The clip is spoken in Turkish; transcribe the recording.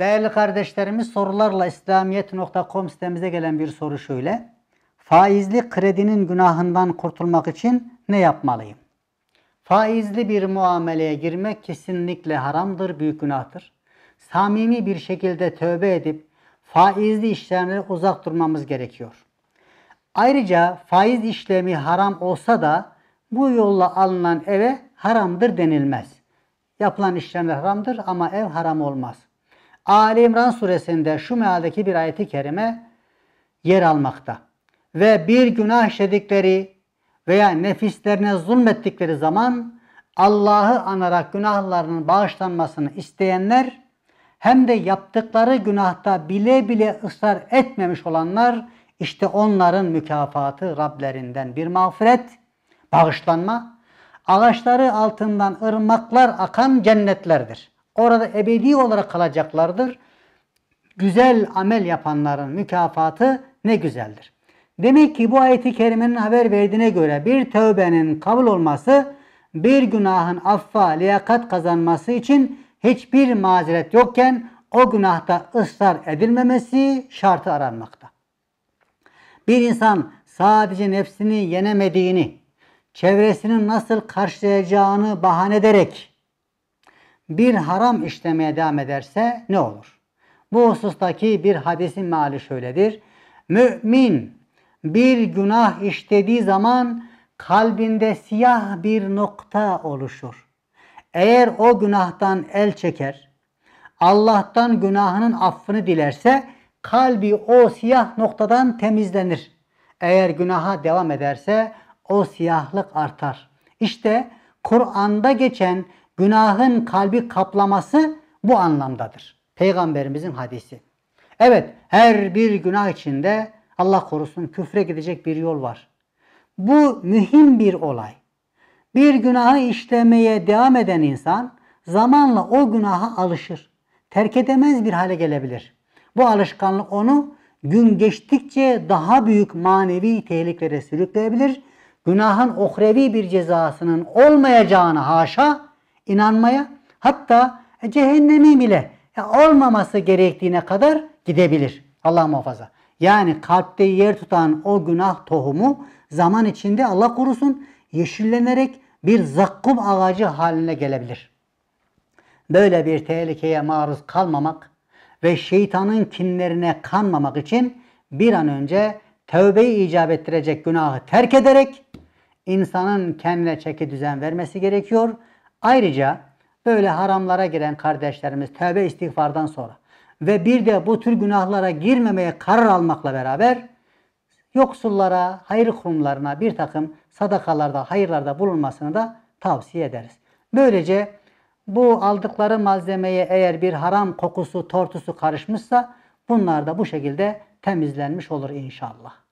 Değerli kardeşlerimiz sorularla İslamiyet.com sitemize gelen bir soru şöyle. Faizli kredinin günahından kurtulmak için ne yapmalıyım? Faizli bir muameleye girmek kesinlikle haramdır, büyük günahtır. Samimi bir şekilde tövbe edip faizli işlemlere uzak durmamız gerekiyor. Ayrıca faiz işlemi haram olsa da bu yolla alınan eve haramdır denilmez. Yapılan işlemler haramdır ama ev haram olmaz. Ali İmran suresinde şu mealdeki bir ayeti kerime yer almakta. Ve bir günah işledikleri veya nefislerine zulmettikleri zaman Allah'ı anarak günahlarının bağışlanmasını isteyenler hem de yaptıkları günahta bile bile ısrar etmemiş olanlar işte onların mükafatı Rablerinden bir mağfiret, bağışlanma, ağaçları altından ırmaklar akan cennetlerdir. Orada ebedi olarak kalacaklardır. Güzel amel yapanların mükafatı ne güzeldir. Demek ki bu ayeti kerimenin haber verdiğine göre bir tövbenin kabul olması bir günahın affa, liyakat kazanması için hiçbir mazeret yokken o günahta ısrar edilmemesi şartı aranmakta. Bir insan sadece nefsini yenemediğini, çevresinin nasıl karşılayacağını bahane ederek bir haram işlemeye devam ederse ne olur? Bu husustaki bir hadisin meali şöyledir. Mümin bir günah işlediği zaman kalbinde siyah bir nokta oluşur. Eğer o günahtan el çeker, Allah'tan günahının affını dilerse kalbi o siyah noktadan temizlenir. Eğer günaha devam ederse o siyahlık artar. İşte Kur'an'da geçen Günahın kalbi kaplaması bu anlamdadır. Peygamberimizin hadisi. Evet her bir günah içinde Allah korusun küfre gidecek bir yol var. Bu mühim bir olay. Bir günahı işlemeye devam eden insan zamanla o günaha alışır. Terk edemez bir hale gelebilir. Bu alışkanlık onu gün geçtikçe daha büyük manevi tehlikelere sürükleyebilir. Günahın okrevi bir cezasının olmayacağını haşa inanmaya hatta e, cehennemi bile olmaması gerektiğine kadar gidebilir. Allah muhafaza. Yani kalpte yer tutan o günah tohumu zaman içinde Allah korusun yeşillenerek bir zakkum ağacı haline gelebilir. Böyle bir tehlikeye maruz kalmamak ve şeytanın kinlerine kanmamak için bir an önce tövbeyi icap ettirecek günahı terk ederek insanın kendine çeki düzen vermesi gerekiyor Ayrıca böyle haramlara giren kardeşlerimiz tövbe istiğfardan sonra ve bir de bu tür günahlara girmemeye karar almakla beraber yoksullara, hayır kurumlarına bir takım sadakalarda, hayırlarda bulunmasını da tavsiye ederiz. Böylece bu aldıkları malzemeye eğer bir haram kokusu, tortusu karışmışsa bunlar da bu şekilde temizlenmiş olur inşallah.